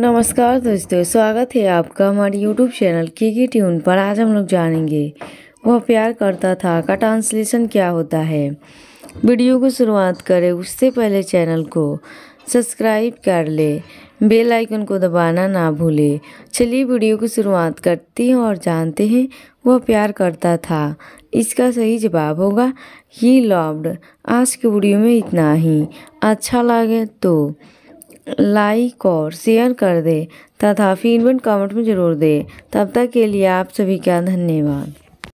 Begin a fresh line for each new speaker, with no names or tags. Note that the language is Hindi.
नमस्कार दोस्तों स्वागत है आपका हमारे यूट्यूब चैनल की की ट्यून पर आज हम लोग जानेंगे वह प्यार करता था का ट्रांसलेशन क्या होता है वीडियो को शुरुआत करें उससे पहले चैनल को सब्सक्राइब कर ले बेल आइकन को दबाना ना भूले चलिए वीडियो को शुरुआत करती हैं और जानते हैं वह प्यार करता था इसका सही जवाब होगा ही लॉब्ड आज के वीडियो में इतना ही अच्छा लगे तो लाइक और शेयर कर दें तथा फीडबैक कमेंट में ज़रूर दें तब तक के लिए आप सभी का धन्यवाद